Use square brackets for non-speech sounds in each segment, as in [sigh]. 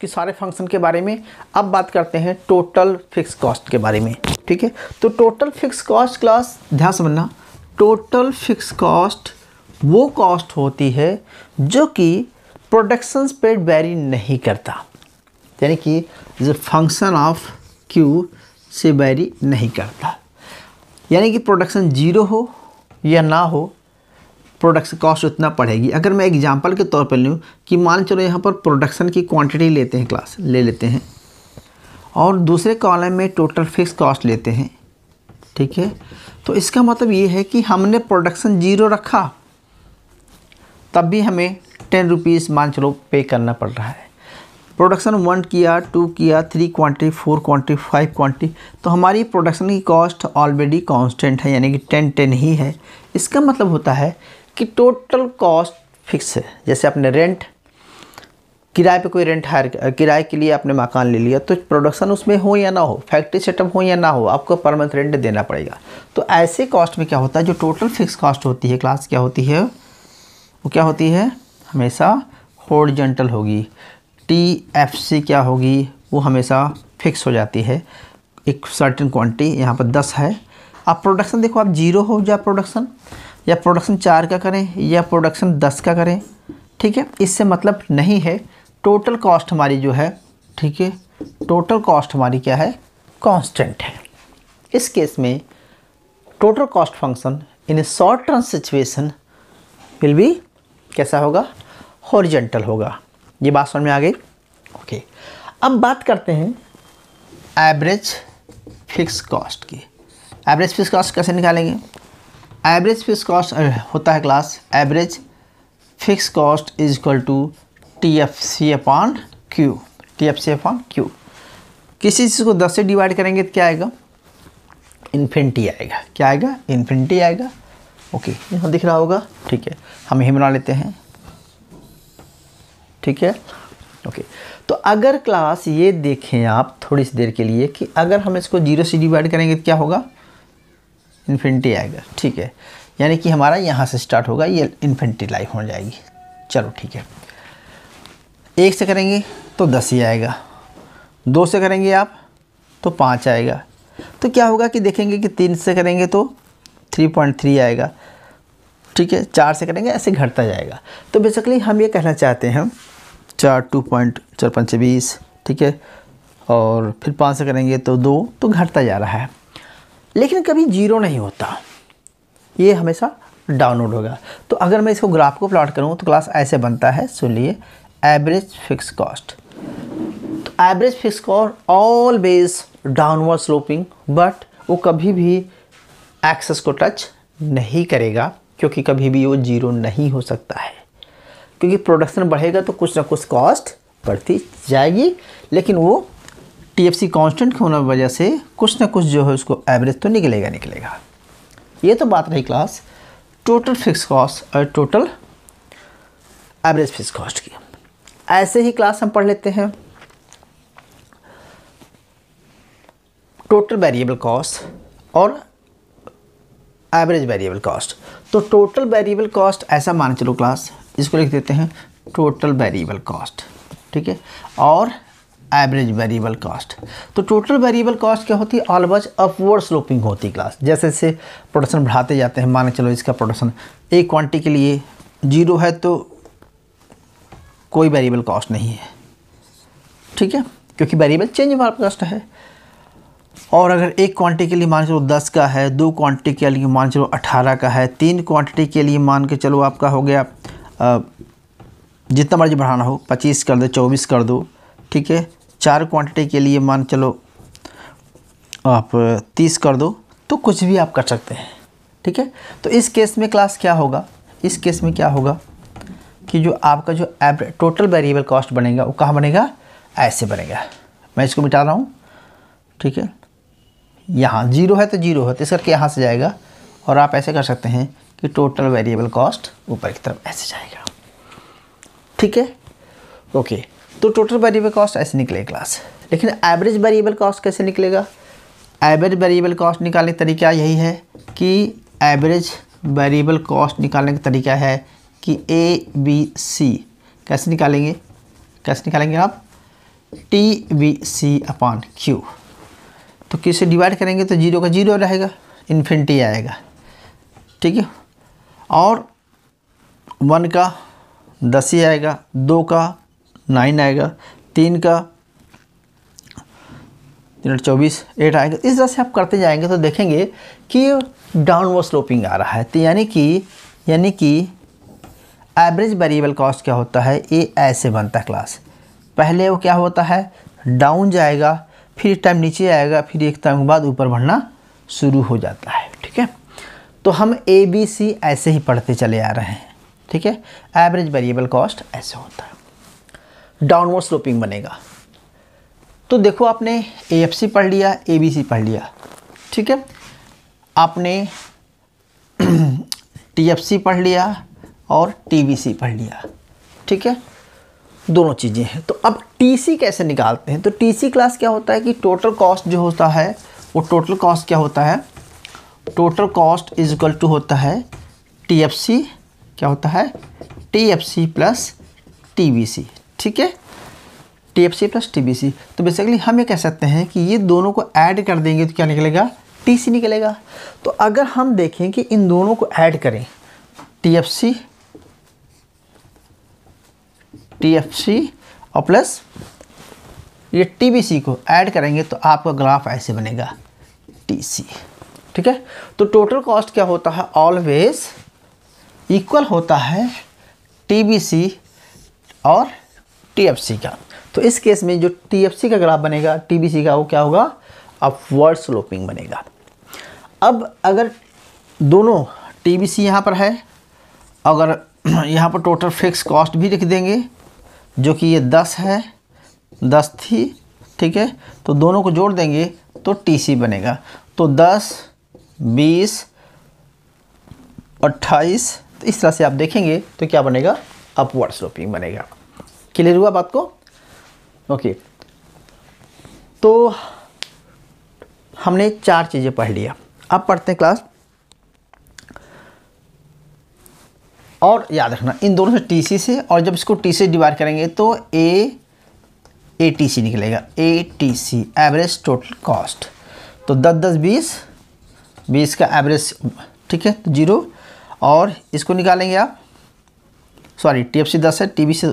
के सारे फंक्शन के बारे में अब बात करते हैं टोटल फिक्स कॉस्ट के बारे में ठीक है तो टोटल फिक्स कॉस्ट क्लास ध्यान समझना टोटल फिक्स कॉस्ट वो कॉस्ट होती है जो कि प्रोडक्शंस पे वेरी नहीं करता यानी कि इज फंक्शन ऑफ क्यू से वेरी नहीं करता यानी कि प्रोडक्शन जीरो हो या ना हो प्रोडक्शन कॉस्ट उतना पड़ेगी अगर मैं एग्जाम्पल के तौर पर लूँ कि मान चलो यहाँ पर प्रोडक्शन की क्वांटिटी लेते हैं क्लास ले लेते हैं और दूसरे कॉलम में टोटल फिक्स कॉस्ट लेते हैं ठीक है तो इसका मतलब ये है कि हमने प्रोडक्शन ज़ीरो रखा तब भी हमें टेन रुपीज़ मान चलो पे करना पड़ रहा है प्रोडक्शन वन किया टू किया three quantity four quantity five quantity तो हमारी प्रोडक्शन की कॉस्ट ऑलरेडी कांस्टेंट है यानी कि टेन टेन ही है इसका मतलब होता है कि टोटल कॉस्ट फिक्स है जैसे आपने रेंट किराए पे कोई रेंट हायर किराए के लिए आपने मकान ले लिया तो प्रोडक्शन उसमें हो या ना हो फैक्ट्री सेटअप हो या ना हो आपको पर मंथ रेंट देना पड़ेगा तो ऐसे कॉस्ट में क्या होता है जो टोटल फिक्स कॉस्ट होती है क्लास क्या होती है वो क्या होती है हमेशा होर्जेंटल होगी टी एफ सी क्या होगी वो हमेशा फिक्स हो जाती है एक सर्टन क्वान्टिटी यहाँ पर दस है आप प्रोडक्शन देखो आप जीरो हो जाए प्रोडक्शन या प्रोडक्शन चार का करें या प्रोडक्शन दस का करें ठीक है इससे मतलब नहीं है टोटल कॉस्ट हमारी जो है ठीक है टोटल कॉस्ट हमारी क्या है कांस्टेंट है इस केस में total cost function in a short term situation will be कैसा होगा हॉरिजेंटल होगा ये बात समझ में आ गई ओके अब बात करते हैं एवरेज फिक्स कॉस्ट की एवरेज फिक्स कॉस्ट कैसे निकालेंगे एवरेज फिक्स कॉस्ट होता है class average fix cost is equal to T F C upon Q T F C upon Q किसी चीज़ को दस से डिवाइड करेंगे तो क्या आएगा इन्फिनिटी आएगा क्या आएगा इन्फिनिटी आएगा ओके यहाँ दिख रहा होगा ठीक है हम यही बना लेते हैं ठीक है ओके तो अगर क्लास ये देखें आप थोड़ी सी देर के लिए कि अगर हम इसको जीरो से डिवाइड करेंगे तो क्या होगा इन्फिनिटी आएगा ठीक है यानी कि हमारा यहाँ से स्टार्ट होगा ये इन्फिनिटी लाइफ हो जाएगी चलो ठीक है एक से करेंगे तो दस ही आएगा दो से करेंगे आप तो पाँच आएगा तो क्या होगा कि देखेंगे कि तीन से करेंगे तो थ्री पॉइंट थ्री आएगा ठीक है चार से करेंगे ऐसे घटता जाएगा तो बेसिकली हम ये कहना चाहते हैं चार टू पॉइंट चार पंच बीस ठीक है और फिर पाँच से करेंगे तो दो तो घटता जा रहा है लेकिन कभी जीरो नहीं होता ये हमेशा डाउनलोड होगा तो अगर मैं इसको ग्राफ को प्लॉट करूँ तो क्लास ऐसे बनता है सुनिए एवरेज फिक्स कॉस्ट तो average fix cost always downward sloping but वो कभी भी एक्सेस को टच नहीं करेगा क्योंकि कभी भी वो जीरो नहीं हो सकता है क्योंकि प्रोडक्शन बढ़ेगा तो कुछ ना कुछ कॉस्ट बढ़ती जाएगी लेकिन वो टी एफ सी कॉन्स्टेंट होने की वजह से कुछ ना कुछ जो है उसको एवरेज तो निकलेगा निकलेगा ये तो बात रही क्लास टोटल फिक्स कॉस्ट और टोटल एवरेज फिक्स कॉस्ट की ऐसे ही क्लास हम पढ़ लेते हैं टोटल वेरिएबल कॉस्ट और एवरेज वेरिएबल कॉस्ट तो टोटल वेरिएबल कॉस्ट ऐसा मान चलो क्लास इसको लिख देते हैं टोटल वेरिएबल कॉस्ट ठीक है और एवरेज वेरिएबल कॉस्ट तो टोटल वेरिएबल कॉस्ट क्या होती है ऑलवेज अपवर्ड स्लोपिंग होती क्लास जैसे जैसे प्रोडक्शन बढ़ाते जाते हैं मान चलो इसका प्रोडक्शन एक क्वांटिटी के लिए जीरो है तो कोई वेरिएबल कॉस्ट नहीं है ठीक है क्योंकि वेरिएबल चेंज कॉस्ट है और अगर एक क्वांटिटी के लिए मान चलो दस का है दो क्वांटिटी के लिए मान चलो अठारह का है तीन क्वांटिटी के लिए मान के चलो आपका हो गया जितना मर्जी बढ़ाना हो पच्चीस कर दो चौबीस कर दो ठीक है चार क्वांटिटी के लिए मान चलो आप तीस कर दो तो कुछ भी आप कर सकते हैं ठीक है तो इस केस में क्लास क्या होगा इस केस में क्या होगा कि जो आपका जो एवरेज टोटल वेरिएबल कॉस्ट बनेगा वो कहाँ बनेगा ऐसे बनेगा मैं इसको मिटा रहा हूँ ठीक है यहाँ जीरो है तो जीरो है तो इस करके यहाँ से जाएगा और आप ऐसे कर सकते हैं कि टोटल वेरिएबल कॉस्ट ऊपर की तरफ ऐसे जाएगा ठीक है ओके तो टोटल वेरिएबल कॉस्ट ऐसे निकलेगा क्लास लेकिन एवरेज वेरिएबल कॉस्ट कैसे निकलेगा एवरेज वेरिएबल कॉस्ट निकालने का तरीका यही है कि एवरेज वेरिएबल कॉस्ट निकालने का तरीका है कि ए बी सी कैसे निकालेंगे कैसे निकालेंगे आप T B C upon Q तो क्यू से डिवाइड करेंगे तो जीरो का जीरो रहेगा इन्फिनिटी आएगा ठीक है और वन का दस ही आएगा दो का नाइन आएगा तीन का तीन चौबीस एट आएगा इस तरह से आप करते जाएंगे तो देखेंगे कि डाउनवर्ड स्लोपिंग आ रहा है तो यानी कि यानी कि एवरेज वेरिएबल कॉस्ट क्या होता है ये ऐसे बनता है क्लास पहले वो क्या होता है डाउन जाएगा फिर एक टाइम नीचे आएगा फिर एक टाइम के बाद ऊपर बढ़ना शुरू हो जाता है ठीक है तो हम ए बी सी ऐसे ही पढ़ते चले आ रहे हैं ठीक है एवरेज वेरिएबल कॉस्ट ऐसे होता है डाउनवर्ड स्लोपिंग बनेगा तो देखो आपने ए पढ़ लिया ए पढ़ लिया ठीक है आपने टी [clears throat] पढ़ लिया और टी पढ़ लिया ठीक है दोनों चीज़ें हैं तो अब सी कैसे निकालते हैं तो सी क्लास क्या होता है कि टोटल कॉस्ट जो होता है वो टोटल कॉस्ट क्या होता है total cost is equal to होता है सी क्या होता है सी प्लस सी ठीक है T F C plus T B C तो बेसिकली हम ये कह सकते हैं कि ये दोनों को ऐड कर देंगे तो क्या निकलेगा टी सी निकलेगा तो अगर हम देखें कि इन दोनों को ऐड करें T F C T F C और प्लस ये टी बी सी को ऐड करेंगे तो आपका ग्राफ ऐसे बनेगा टी सी ठीक है तो टोटल कॉस्ट क्या होता है ऑलवेज इक्वल होता है टी बी सी और टी का तो इस केस में जो टी का ग्राफ बनेगा टी का वो क्या होगा अपवर्ड स्लोपिंग बनेगा अब अगर दोनों टी बी सी यहाँ पर है अगर [clears throat] यहाँ पर टोटल फिक्स कॉस्ट भी लिख देंगे जो कि ये दस है दस थी ठीक है तो दोनों को जोड़ देंगे तो टी सी बनेगा तो दस बीस अट्ठाईस तो इस तरह से आप देखेंगे तो क्या बनेगा अपवर्ड स्लोपिंग बनेगा क्लियर हुआ बात को ओके तो हमने चार चीज़ें पढ़ लिया अब पढ़ते हैं क्लास और याद रखना इन दोनों से टीसी से और जब इसको टी से डिवाइड करेंगे तो ए ए टी सी निकलेगा A T C average total cost तो दस दस बीस बीस का एवरेज ठीक है तो जीरो और इसको निकालेंगे आप सॉरी टी एफ सी दस है टी बी से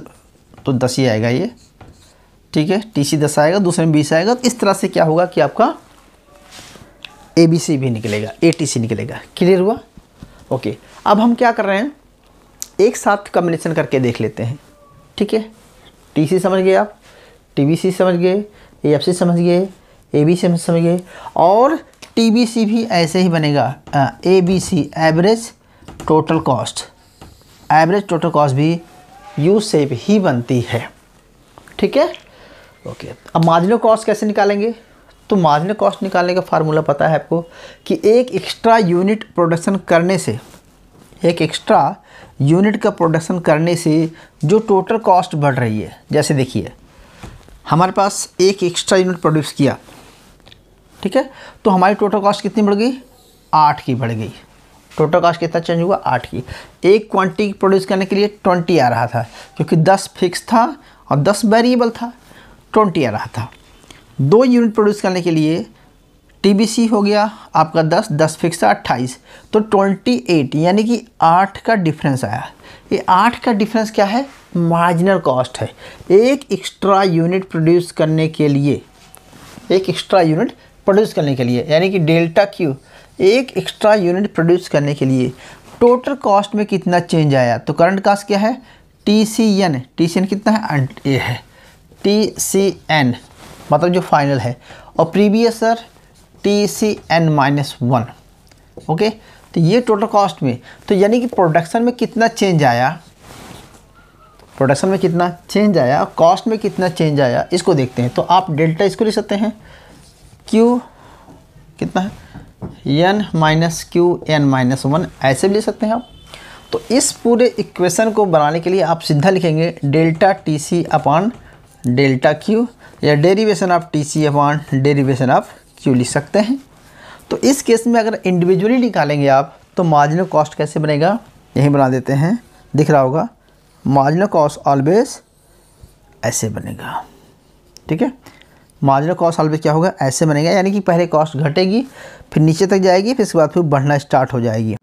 तो दस ही आएगा ये ठीक है टी सी दस आएगा दूसरे में बीस आएगा तो इस तरह से क्या होगा कि आपका ए बी सी भी निकलेगा ए टी सी निकलेगा क्लियर हुआ ओके अब हम क्या कर रहे हैं एक साथ कम्बिनेशन करके देख लेते हैं ठीक है टी सी समझ गए आप टी बी सी समझ गए ए एफ सी समझ गए ए बी सी समझ गए और टी बी सी भी ऐसे ही बनेगा A B C average total cost average total cost भी यू सेप ही बनती है ठीक है ओके अब मार्जिनल कॉस्ट कैसे निकालेंगे तो मार्जिनल कॉस्ट निकालने का फार्मूला पता है आपको कि एक एक्स्ट्रा यूनिट प्रोडक्शन करने से एक एक्स्ट्रा यूनिट का प्रोडक्शन करने से जो टोटल कॉस्ट बढ़ रही है जैसे देखिए हमारे पास एक एक्स्ट्रा यूनिट प्रोड्यूस किया ठीक है तो हमारी टोटल कॉस्ट कितनी बढ़ गई आठ की बढ़ गई टोटल कास्ट कितना चेंज हुआ आठ की एक क्वांटिटी प्रोड्यूस करने के लिए ट्वेंटी आ रहा था क्योंकि दस फिक्स था और दस वेरिएबल था ट्वेंटी आ रहा था दो यूनिट प्रोड्यूस करने के लिए टी हो गया आपका दस दस फिक्स था अट्ठाईस तो ट्वेंटी एट यानी कि आठ का डिफरेंस आया ये आठ का डिफरेंस क्या है मार्जिनल कॉस्ट है एक एक्स्ट्रा यूनिट प्रोड्यूस करने के लिए एक एक्स्ट्रा यूनिट प्रोड्यूस करने के लिए यानी कि डेल्टा क्यू एक एक्स्ट्रा यूनिट प्रोड्यूस करने के लिए टोटल कॉस्ट में कितना चेंज आया तो करंट कास्ट क्या है T C N T C N कितना है ये है टी सी एन मतलब जो फाइनल है और previous sir T C N minus one okay तो ये टोटल कॉस्ट में तो यानी कि प्रोडक्शन में कितना चेंज आया प्रोडक्शन में कितना चेंज आया और कॉस्ट में कितना चेंज आया इसको देखते हैं तो आप डेल्टा इसको लिख सकते हैं क्यू कितना है N minus Q N minus one ऐसे भी ले सकते हैं आप तो इस पूरे इक्वेशन को बनाने के लिए आप सीधा लिखेंगे delta T C upon delta Q या derivation of T C upon derivation of Q लिख सकते हैं तो इस केस में अगर इंडिविजुअली निकालेंगे आप तो मार्जिनल कॉस्ट कैसे बनेगा यही बना देते हैं दिख रहा होगा मार्जिनल कॉस्ट ऑलवेज ऐसे बनेगा ठीक है मार्जिनल कॉस्ट ऑलवेज क्या होगा ऐसे बनेगा यानी कि पहले कॉस्ट घटेगी फिर नीचे तक जाएगी फिर इसके बाद फिर बढ़ना स्टार्ट हो जाएगी